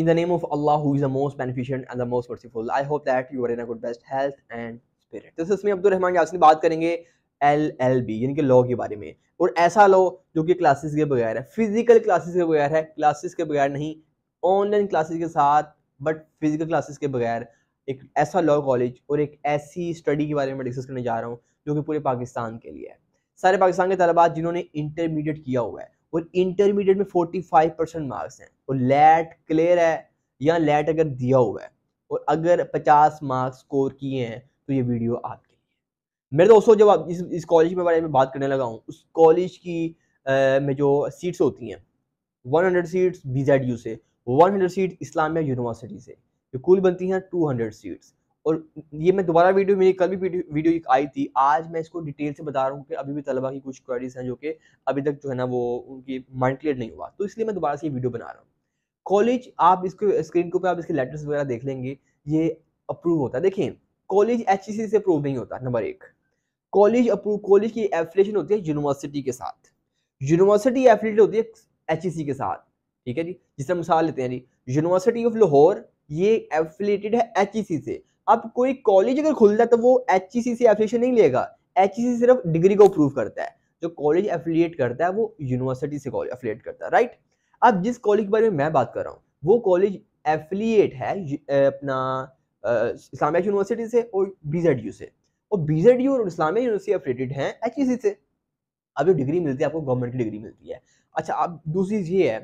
In the name of Allah, who is the most beneficent and the most merciful, I hope that you are in a good best health and spirit. This is me Abdul Rahman Yasin. बात करेंगे L L B यानी कि law के बारे में और ऐसा law जो कि क्लासेस के बगैर है फिजिकल क्लासेस के बगैर है क्लासेस के बगैर नहीं ऑनलाइन क्लासेस के साथ बट फिजिकल क्लासेस के बगैर एक ऐसा लॉ कॉलेज और एक ऐसी स्टडी के बारे में डिस्कस करने जा रहा हूँ जो कि पूरे पाकिस्तान के लिए है सारे पाकिस्तान के तलबात जिन्होंने इंटरमीडिएट किया हुआ है और इंटरमीडिएट में 45 परसेंट मार्क्स हैं और लेट क्लियर है या लेट अगर दिया हुआ है और अगर 50 मार्क्स स्कोर किए हैं तो ये वीडियो आपके लिए मेरे दोस्तों जब आप इस, इस कॉलेज के बारे में बात करने लगा हूँ उस कॉलेज की आ, में जो सीट्स होती हैं 100 सीट्स बी से 100 सीट इस्लामिया यूनिवर्सिटी से जो कुल बनती हैं 200 सीट्स और ये मैं दोबारा वीडियो मेरी कल भी वीडियो एक आई थी आज मैं इसको डिटेल से बता रहा हूँ कि अभी भी तलबा की कुछ क्वेरीज हैं जो कि अभी तक जो है ना वो उनकी माइंड क्लियर नहीं हुआ तो इसलिए मैं दोबारा से ये वीडियो बना रहा हूँ कॉलेज आप इसको स्क्रीन के ऊपर आप इसके लेटर्स वगैरह देख लेंगे ये अप्रूव होता है देखिए कॉलेज एच से अप्रूव नहीं होता नंबर एक कॉलेज अप्रूव कॉलेज की एफिलेशन होती है यूनिवर्सिटी के साथ यूनिवर्सिटी एफिलेट होती है एच के साथ ठीक है जी जिससे मिसाल लेते हैं जी यूनिवर्सिटी ऑफ लाहौर ये एफिलेटेड है एच से अब कोई कॉलेज अगर खुलता है तो वो एच ई सी से एफिलेशन नहीं लेगा एच ई सी सिर्फ डिग्री को अप्रूव करता है जो कॉलेज एफिलिएट करता है वो यूनिवर्सिटी से कॉलेज एफिलिएट करता है राइट अब जिस कॉलेज के बारे में मैं बात कर रहा हूँ वो कॉलेज एफिलिएट है अपना इस्लामिया यूनिवर्सिटी से और बीजेड से और बीजेड और इस्लामिया यूनिवर्सिटी एफिलेटेड है एच ई सी से अब जो डिग्री मिलती है आपको गवर्नमेंट की डिग्री मिलती है अच्छा अब दूसरी चीज़ ये है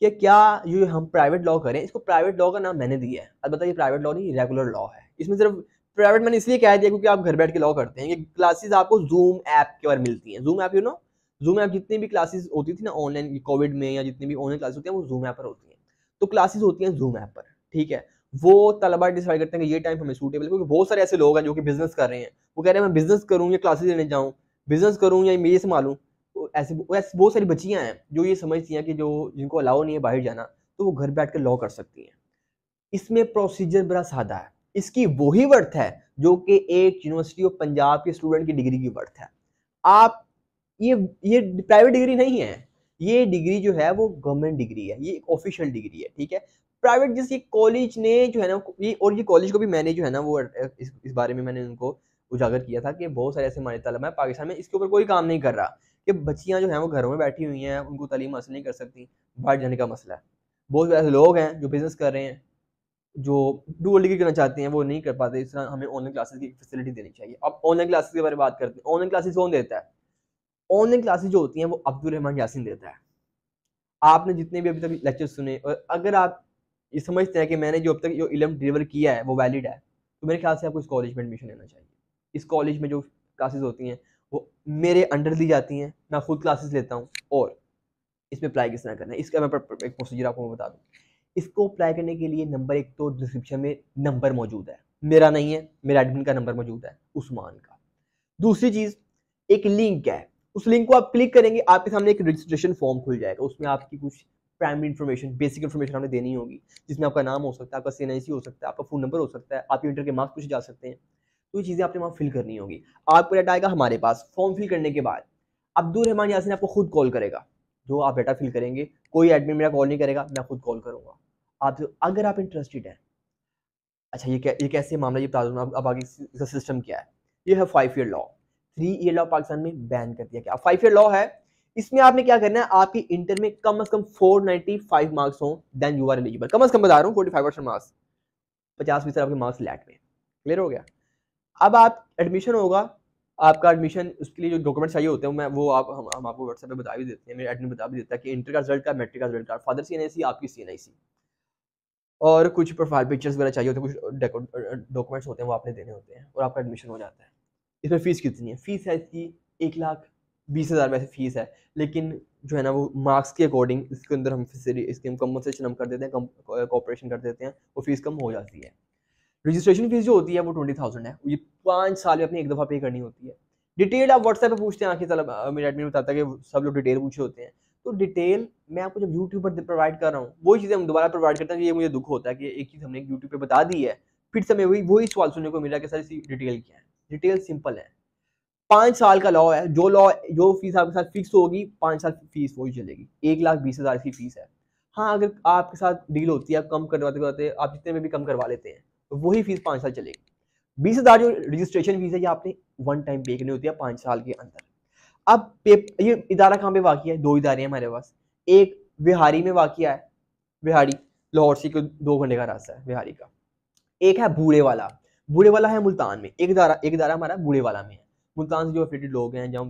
कि क्या ये हम प्राइवेट लॉ करें इसको प्राइवेट लॉ का नाम मैंने दिया है अब बताइए प्राइवेट लॉ नहीं रेगुलर लॉ है इसमें सिर्फ प्राइवेट मैंने इसलिए कह दिया क्योंकि आप घर बैठ के लॉ करते हैं ये क्लासेस आपको जूम ऐप के बारे मिलती हैं Zoom app you know Zoom app जितनी भी क्लासेस होती थी ना ऑनलाइन कोविड में या जितनी भी ऑनलाइन क्लासेस होती हैं वो जूम ऐप पर होती हैं तो क्लासेस होती हैं जूम ऐप पर ठीक है वो तलबा डिसाइड करते हैं कि ये टाइम हमें सूटेबल क्योंकि बहुत सारे ऐसे लोग हैं जो कि बिजनेस कर रहे हैं वो कह रहे हैं मैं बिजनेस करूँ या क्लासेस लेने जाऊँ बिजनेस करूँ या मेरे से मालूम ऐसे ऐसे बहुत सारी बच्चियाँ हैं जो ये समझती हैं कि जो जिनको अलाउ नहीं है बाहर जाना तो वो घर बैठ कर लॉ कर सकती हैं इसमें प्रोसीजर बड़ा सादा है इसकी वही वर्थ है जो कि एक यूनिवर्सिटी ऑफ पंजाब के स्टूडेंट की डिग्री की वर्थ है आप ये ये प्राइवेट डिग्री नहीं है ये डिग्री जो है वो गवर्नमेंट डिग्री है ये ऑफिशियल डिग्री है ठीक है प्राइवेट जैसे कॉलेज ने जो है ना ये और ये कॉलेज को भी मैंने जो है ना वो इस, इस बारे में मैंने उनको उजागर किया था कि बहुत सारे ऐसे मान्यता है पाकिस्तान में इसके ऊपर कोई काम नहीं कर रहा कि बच्चियाँ जो हैं वो घरों में बैठी हुई हैं उनको तलीम हासिल नहीं कर सकती बाहर जाने का मसला है बहुत ऐसे लोग हैं जो बिज़नेस कर रहे हैं जो डूअल डिग्री करना चाहते हैं वो नहीं कर पाते इस तरह हमें ऑनलाइन क्लासेस की फैसिलिटी देनी चाहिए अब ऑनलाइन क्लासेस के बारे में बात करते हैं ऑनलाइन क्लासेस कौन देता है ऑनलाइन क्लासेस जो होती हैं वो रहमान यासिन देता है आपने जितने भी अभी तक लेक्चर सुने और अगर आप ये समझते हैं कि मैंने जो अब तक जो इलम डिलीवर किया है वो वैलिड है तो मेरे ख्याल से आपको इस कॉलेज में एडमिशन लेना चाहिए इस कॉलेज में जो क्लासेस होती हैं वो मेरे अंडर दी जाती हैं मैं खुद क्लासेस लेता हूँ और इसमें अप्लाई किस तरह करना है इसका मैं एक प्रोसीजर आपको बता दूँ इसको अप्लाई करने के लिए नंबर एक तो डिस्क्रिप्शन में नंबर मौजूद है मेरा नहीं है मेरा एडमिन का नंबर मौजूद है उस्मान का दूसरी चीज़ एक लिंक है उस लिंक को आप क्लिक करेंगे आपके सामने एक रजिस्ट्रेशन फॉर्म खुल जाएगा उसमें आपकी कुछ प्राइमरी इन्फॉर्मेशन बेसिक इन्फॉर्मेशन हमें देनी होगी जिसमें आपका नाम हो सकता है आपका सी हो सकता है आपका फ़ोन नंबर हो सकता है आपके इंटर के मार्क्स पूछे जा सकते हैं तो ये चीज़ें आपने वहाँ फिल करनी होगी आपको डाटा आएगा हमारे पास फॉर्म फिल करने के बाद अब्दुल रहमान यासिन आपको खुद कॉल करेगा जो आप डाटा फिल करेंगे कोई एडमिन मेरा कॉल नहीं करेगा मैं खुद कॉल करूँगा आप अगर आप इंटरेस्टेड हैं अच्छा ये क्या ये कैसे मामला ये बता दूँ अब आगे इसका सिस्टम क्या है ये है five year law three year law Pakistan में बैन कर दिया गया फाइव ईयर लॉ है इसमें आपने क्या करना है आपकी इंटर में कम से कम फोर फाइव मार्क्स हो देन यू आर एलिजिबल कम से कम बता रहा हूँ फोर्टी फाइव परसेंट मार्क्स पचास फीसद आपके मार्क्स लैट में क्लियर हो गया अब आप एडमिशन होगा आपका एडमिशन उसके लिए जो डॉक्यूमेंट्स चाहिए होते हैं मैं वो आप हम, हम आपको व्हाट्सएप पे बता भी देते हैं मेरे एडमिट बता भी देता है कि इंटर का रिजल्ट का मैट्रिक का रिजल्ट का फादर सी एन आई सी आपकी सी एन आई सी और कुछ प्रोफाइल पिक्चर्स वगैरह चाहिए होते हैं कुछ डॉक्यूमेंट्स होते हैं वो आपने देने होते हैं और आपका एडमिशन हो जाता है इसमें फ़ीस कितनी है फ़ीस है इसकी एक लाख बीस हज़ार वैसे फ़ीस है लेकिन जो है ना वो मार्क्स के अकॉर्डिंग इसके अंदर हम इसके कंपनसेशन हम कर देते हैं कॉपरेशन कर देते हैं वो फीस कम हो जाती है रजिस्ट्रेशन फीस जो होती है वो ट्वेंटी थाउजेंड है ये पाँच साल में अपनी एक दफ़ा पे करनी होती है डिटेल आप व्हाट्सएप पे पूछते हैं आखिर तलब मेरे एडमिन बताता है कि सब लोग डिटेल पूछे होते हैं तो डिटेल मैं आपको जब यूट्यूब पर प्रोवाइड कर रहा हूँ वही चीज़ें हम दोबारा प्रोवाइड करते हैं ये मुझे दुख होता है कि एक चीज़ हमने यूट्यूब पर बता दी है फिर से हमें वही वही सवाल सुनने को मिला कि सर इसी डिटेल क्या है डिटेल सिंपल है पाँच साल का लॉ है जो लॉ जो फीस आपके साथ फिक्स होगी पाँच साल फीस वही चलेगी एक लाख बीस हज़ार की फीस है हाँ अगर आपके साथ डील होती है आप कम करवाते करवाते आप जितने में भी कम करवा लेते हैं तो वही फीस पाँच साल चलेगी बीस हज़ार जो रजिस्ट्रेशन फीस है ये आपने वन टाइम पे करनी होती है पाँच साल के अंदर अब पेप ये इदारा कहाँ पे वाक़ है दो इदारे हैं हमारे पास एक बिहारी में वाक़ है बिहारी लाहौर से दो घंटे का रास्ता है बिहारी का एक है बूढ़े वाला बूढ़े वाला है मुल्तान में एक दारा एक दारा हमारा बूढ़े वाला में है मुल्तान से जो एफिलेटेड लोग हैं जहाँ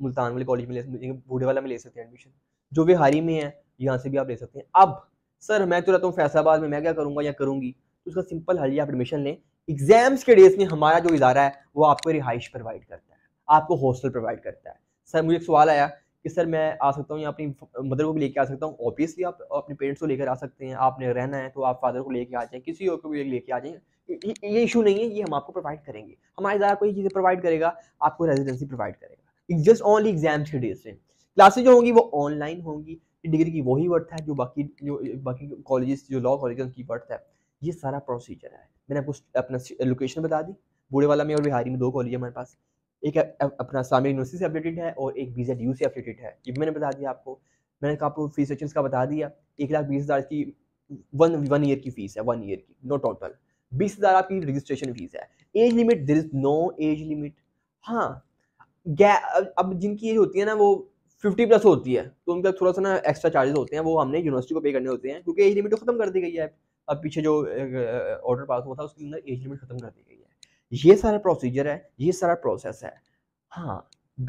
मुल्तान वाले कॉलेज में ले सकते बूढ़े वाला में ले सकते हैं एडमिशन जो बिहारी में है यहाँ से भी आप ले सकते हैं अब सर मैं तो रहता हूँ फैसलाबाद में मैं क्या करूँगा या करूँगी तो उसका सिंपल हल आप एडमिशन लें एग्जाम्स के डेज में हमारा जो इदारा है वो आपको रिहाइश प्रोवाइड करता है आपको हॉस्टल प्रोवाइड करता है सर मुझे एक सवाल आया कि सर मैं आ सकता हूँ या अपनी मदर को भी लेकर आ सकता हूँ ऑब्वियसली आप अपने पेरेंट्स को लेकर आ सकते हैं आपने रहना है तो आप फादर को लेकर आ जाएं किसी और को भी लेकर आ जाएं ये इशू नहीं है ये हम आपको प्रोवाइड करेंगे हमारे इदारा कोई चीज़ें प्रोवाइड करेगा आपको रेजिडेंसी प्रोवाइड करेगा जस्ट ओनली एग्जाम्स के डेज में क्लासेज जो होंगी वो ऑनलाइन होंगी डिग्री की वही वर्थ है जो बाकी जो बाकी कॉलेज जो लॉ कॉलेज उनकी वर्थ है ये सारा प्रोसीजर है मैंने आपको अपना लोकेशन बता दी बूढ़े वाला में और बिहारी में दो कॉलेज है हमारे पास एक अपना सामी यूनिवर्सिटी से अपडेटेड है और एक बी यू से अपडेटेड है ये मैंने बता दिया आपको मैंने आपको फीस सेक्शन का बता दिया एक लाख बीस हज़ार की वन वन ईयर की फीस है वन ईयर की नो टोटल बीस हज़ार आपकी रजिस्ट्रेशन फीस है age limit there is no age limit हाँ गै अब जिनकी एज होती है ना वो फिफ्टी प्लस होती है तो उनका थोड़ा सा ना एक्स्ट्रा चार्जेस होते हैं वो हमने यूनिवर्सिटी को पे करने होते हैं क्योंकि एज लिमिट तो खत्म कर दी गई है अब पीछे जो ऑर्डर पास हुआ था उसके अंदर एज लिमिट खत्म कर दी गई है ये सारा प्रोसीजर है ये सारा प्रोसेस है हाँ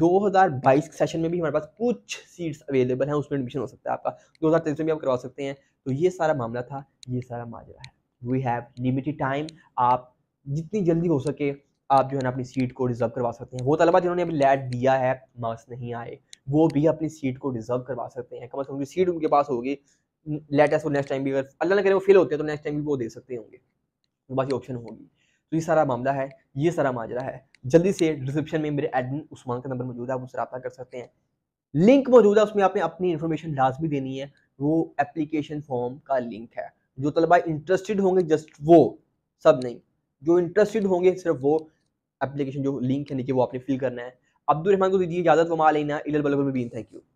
2022 के सेशन में भी हमारे पास कुछ सीट्स अवेलेबल हैं उसमें एडमिशन हो सकता है आपका दो हज़ार तेईस में भी आप करवा सकते हैं तो ये सारा मामला था ये सारा माजरा है वी हैव लिमिटेड टाइम आप जितनी जल्दी हो सके आप जो है ना अपनी सीट को रिजर्व करवा सकते हैं वो तलबा जिन्होंने अभी लैट दिया है मार्क्स नहीं आए वो भी अपनी सीट को रिजर्व करवा सकते हैं कम अज़ कम उनकी सीट उनके पास होगी लेट एस वो नेक्स्ट टाइम भी अगर अल्लाह ना करें वो फेल होते हैं तो नेक्स्ट टाइम भी वो दे सकते होंगे तो बाकी ऑप्शन होगी तो ये सारा मामला है ये सारा माजरा है जल्दी से डिस्क्रिप्शन में मेरे एडमिन उस्मान का नंबर मौजूद है आप उससे रब्ता कर सकते हैं लिंक मौजूद है उसमें आपने अपनी इन्फॉर्मेशन लाजमी देनी है वो एप्लीकेशन फॉर्म का लिंक है जो तलबा इंटरेस्टेड होंगे जस्ट वो सब नहीं जो इंटरेस्टेड होंगे सिर्फ वो एप्लीकेशन जो लिंक है नीचे वो आपने फिल करना है अब्दुलरहमान को दीजिए इजाजत वमा लेना इलबलबी थैंक यू